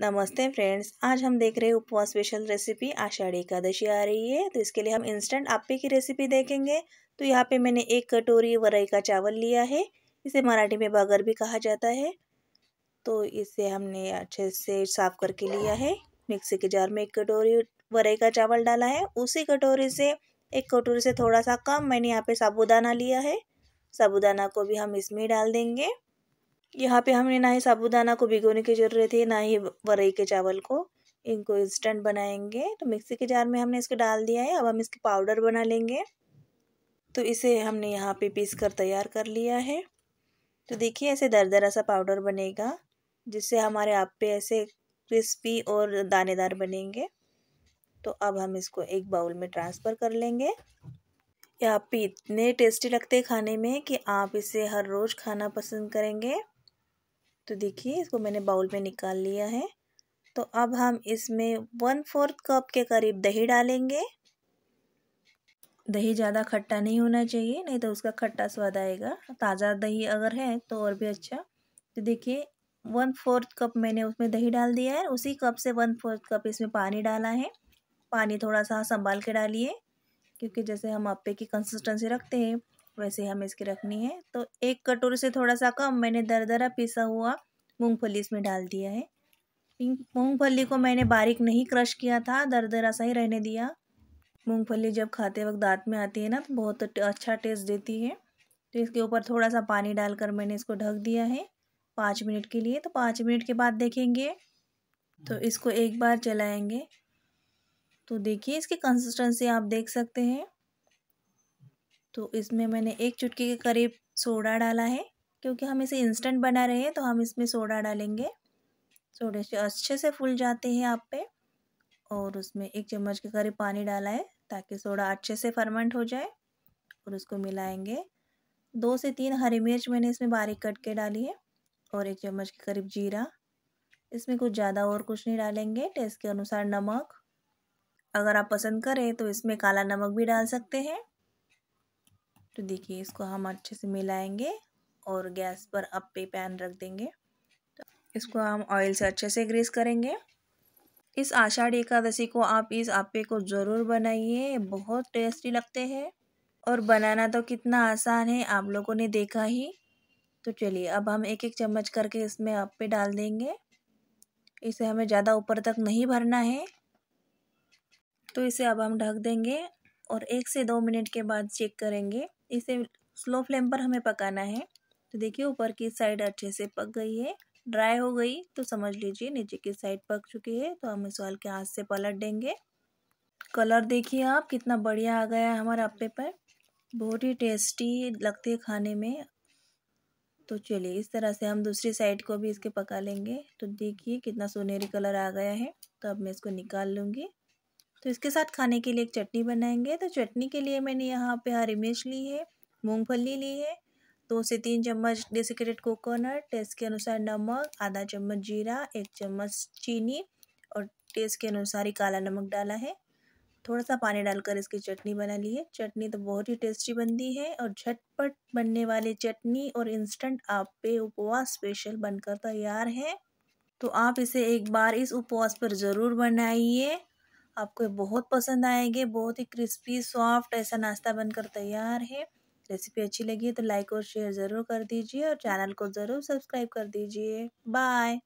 नमस्ते फ्रेंड्स आज हम देख रहे हैं उपवास स्पेशल रेसिपी आषाढ़ी एकादशी आ रही है तो इसके लिए हम इंस्टेंट आपे की रेसिपी देखेंगे तो यहाँ पे मैंने एक कटोरी वरई का चावल लिया है इसे मराठी में बागर भी कहा जाता है तो इसे हमने अच्छे से साफ़ करके लिया है मिक्सी के जार में एक कटोरी वरई का चावल डाला है उसी कटोरी से एक कटोरी से थोड़ा सा कम मैंने यहाँ पर साबुदाना लिया है साबुदाना को भी हम इसमें डाल देंगे यहाँ पे हमने ना ही साबूदाना को भिगोने की ज़रूरत है ना ही वरई के चावल को इनको इंस्टेंट बनाएंगे तो मिक्सी के जार में हमने इसको डाल दिया है अब हम इसके पाउडर बना लेंगे तो इसे हमने यहाँ पे पीस कर तैयार कर लिया है तो देखिए ऐसे दरदरा सा पाउडर बनेगा जिससे हमारे आप पे ऐसे क्रिस्पी और दानेदार बनेंगे तो अब हम इसको एक बाउल में ट्रांसफ़र कर लेंगे ये आप इतने टेस्टी लगते हैं खाने में कि आप इसे हर रोज़ खाना पसंद करेंगे तो देखिए इसको मैंने बाउल में निकाल लिया है तो अब हम इसमें वन फोर्थ कप के करीब दही डालेंगे दही ज़्यादा खट्टा नहीं होना चाहिए नहीं तो उसका खट्टा स्वाद आएगा ताज़ा दही अगर है तो और भी अच्छा तो देखिए वन फोर्थ कप मैंने उसमें दही डाल दिया है उसी कप से वन फोर्थ कप इसमें पानी डाला है पानी थोड़ा सा संभाल के डालिए क्योंकि जैसे हम आपे की कंसिस्टेंसी रखते हैं वैसे हम इसकी रखनी है तो एक कटोरी से थोड़ा सा कम मैंने दरदरा पिसा हुआ मूंगफली इसमें डाल दिया है मूंगफली को मैंने बारीक नहीं क्रश किया था दरदरा सा ही रहने दिया मूंगफली जब खाते वक्त दांत में आती है ना तो बहुत अच्छा टेस्ट देती है तो इसके ऊपर थोड़ा सा पानी डालकर मैंने इसको ढक दिया है पाँच मिनट के लिए तो पाँच मिनट के बाद देखेंगे तो हम्म। इसको एक बार चलाएँगे तो देखिए इसकी कंसिस्टेंसी आप देख सकते हैं तो इसमें मैंने एक चुटकी के करीब सोडा डाला है क्योंकि हम इसे इंस्टेंट बना रहे हैं तो हम इसमें सोडा डालेंगे सोडे से अच्छे से फूल जाते हैं आप पे और उसमें एक चम्मच के करीब पानी डाला है ताकि सोडा अच्छे से फर्मेंट हो जाए और उसको मिलाएंगे दो से तीन हरी मिर्च मैंने इसमें बारीक कट के डाली है और एक चम्मच के करीब जीरा इसमें कुछ ज़्यादा और कुछ नहीं डालेंगे टेस्ट के अनुसार नमक अगर आप पसंद करें तो इसमें काला नमक भी डाल सकते हैं तो देखिए इसको हम अच्छे से मिलाएंगे और गैस पर अब पे पैन रख देंगे तो इसको हम ऑयल से अच्छे से ग्रीस करेंगे इस आषाढ़ एकादशी को आप इस आपे को ज़रूर बनाइए बहुत टेस्टी लगते हैं और बनाना तो कितना आसान है आप लोगों ने देखा ही तो चलिए अब हम एक एक चम्मच करके इसमें आपे डाल देंगे इसे हमें ज़्यादा ऊपर तक नहीं भरना है तो इसे अब हम ढक देंगे और एक से दो मिनट के बाद चेक करेंगे इसे स्लो फ्लेम पर हमें पकाना है तो देखिए ऊपर की साइड अच्छे से पक गई है ड्राई हो गई तो समझ लीजिए नीचे की साइड पक चुकी है तो हम इस वाल के हाथ से पलट देंगे कलर देखिए आप कितना बढ़िया आ गया है हमारे अप्पे पर बहुत ही टेस्टी लगते है खाने में तो चलिए इस तरह से हम दूसरी साइड को भी इसके पका लेंगे तो देखिए कितना सुनहरी कलर आ गया है तो अब मैं इसको निकाल लूँगी तो इसके साथ खाने के लिए एक चटनी बनाएंगे तो चटनी के लिए मैंने यहाँ पे हरी मिर्च ली है मूँगफली ली है दो से तीन चम्मच डेसिकेटेड कोकोनट टेस्ट के अनुसार नमक आधा चम्मच जीरा एक चम्मच चीनी और टेस्ट के अनुसार ही काला नमक डाला है थोड़ा सा पानी डालकर इसकी चटनी बना ली है चटनी तो बहुत ही टेस्टी बनती है और झटपट बनने वाली चटनी और इंस्टेंट आप पे उपवास स्पेशल बनकर तैयार है तो आप इसे एक बार इस उपवास पर ज़रूर बनाइए आपको बहुत पसंद आएंगे बहुत ही क्रिस्पी सॉफ्ट ऐसा नाश्ता बनकर तैयार है रेसिपी अच्छी लगी तो लाइक और शेयर ज़रूर कर दीजिए और चैनल को ज़रूर सब्सक्राइब कर दीजिए बाय